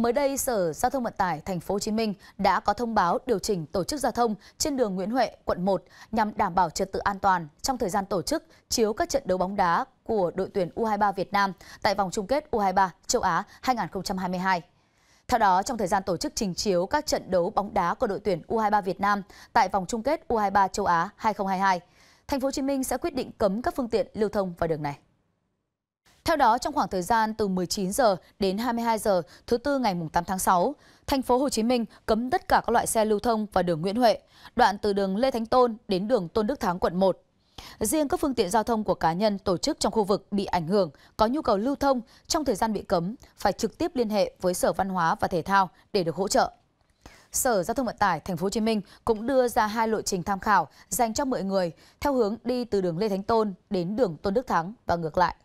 Mới đây, Sở Giao thông Vận tải Thành phố Hồ Chí Minh đã có thông báo điều chỉnh tổ chức giao thông trên đường Nguyễn Huệ, quận 1 nhằm đảm bảo trật tự an toàn trong thời gian tổ chức chiếu các trận đấu bóng đá của đội tuyển U23 Việt Nam tại vòng chung kết U23 châu Á 2022. Theo đó, trong thời gian tổ chức trình chiếu các trận đấu bóng đá của đội tuyển U23 Việt Nam tại vòng chung kết U23 châu Á 2022, Thành phố Hồ Chí Minh sẽ quyết định cấm các phương tiện lưu thông vào đường này. Theo đó, trong khoảng thời gian từ 19 giờ đến 22 giờ thứ tư ngày 8 tháng 6, thành phố Hồ Chí Minh cấm tất cả các loại xe lưu thông vào đường Nguyễn Huệ, đoạn từ đường Lê Thánh Tôn đến đường Tôn Đức Thắng quận 1. Riêng các phương tiện giao thông của cá nhân tổ chức trong khu vực bị ảnh hưởng có nhu cầu lưu thông trong thời gian bị cấm phải trực tiếp liên hệ với Sở Văn hóa và Thể thao để được hỗ trợ. Sở Giao thông Vận tải Thành phố Hồ Chí Minh cũng đưa ra hai lộ trình tham khảo dành cho mọi người theo hướng đi từ đường Lê Thánh Tôn đến đường Tôn Đức Thắng và ngược lại.